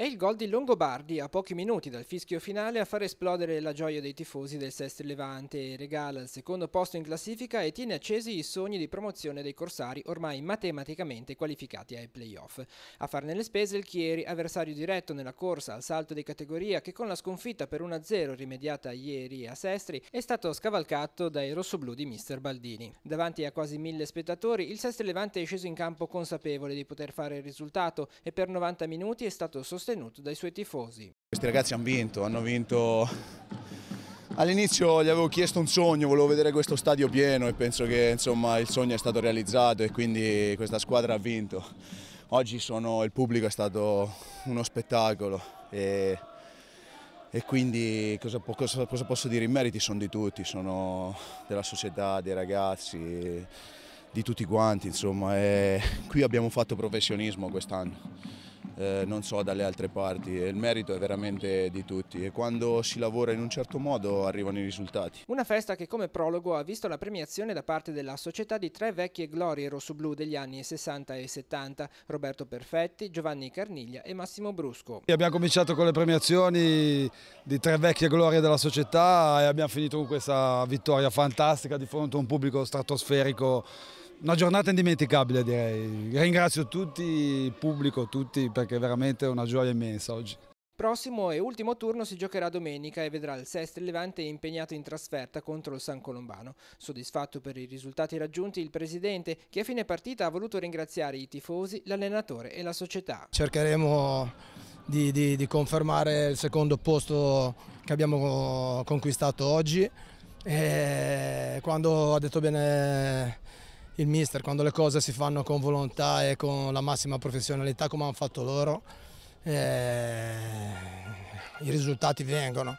È il gol di Longobardi a pochi minuti dal fischio finale a far esplodere la gioia dei tifosi del Sestri Levante, regala il secondo posto in classifica e tiene accesi i sogni di promozione dei corsari ormai matematicamente qualificati ai playoff. A farne le spese il Chieri, avversario diretto nella corsa al salto di categoria che con la sconfitta per 1-0 rimediata ieri a Sestri è stato scavalcato dai rossoblù di mister Baldini. Davanti a quasi mille spettatori il Sestri Levante è sceso in campo consapevole di poter fare il risultato e per 90 minuti è stato sostenuto sostenuto dai suoi tifosi. Questi ragazzi hanno vinto, hanno vinto... All'inizio gli avevo chiesto un sogno, volevo vedere questo stadio pieno e penso che insomma, il sogno è stato realizzato e quindi questa squadra ha vinto. Oggi sono, il pubblico è stato uno spettacolo e, e quindi cosa, cosa, cosa, posso dire? I meriti sono di tutti, sono della società, dei ragazzi, di tutti quanti insomma. E qui abbiamo fatto professionismo quest'anno. Eh, non so dalle altre parti. Il merito è veramente di tutti e quando si lavora in un certo modo arrivano i risultati. Una festa che come prologo ha visto la premiazione da parte della società di tre vecchie glorie rossoblù degli anni 60 e 70, Roberto Perfetti, Giovanni Carniglia e Massimo Brusco. Abbiamo cominciato con le premiazioni di tre vecchie glorie della società e abbiamo finito con questa vittoria fantastica di fronte a un pubblico stratosferico una giornata indimenticabile direi, ringrazio tutti, il pubblico, tutti perché è veramente una gioia immensa oggi. Prossimo e ultimo turno si giocherà domenica e vedrà il Sestri Levante impegnato in trasferta contro il San Colombano. Soddisfatto per i risultati raggiunti il presidente che a fine partita ha voluto ringraziare i tifosi, l'allenatore e la società. Cercheremo di, di, di confermare il secondo posto che abbiamo conquistato oggi e quando ha detto bene il mister quando le cose si fanno con volontà e con la massima professionalità come hanno fatto loro, eh, i risultati vengono.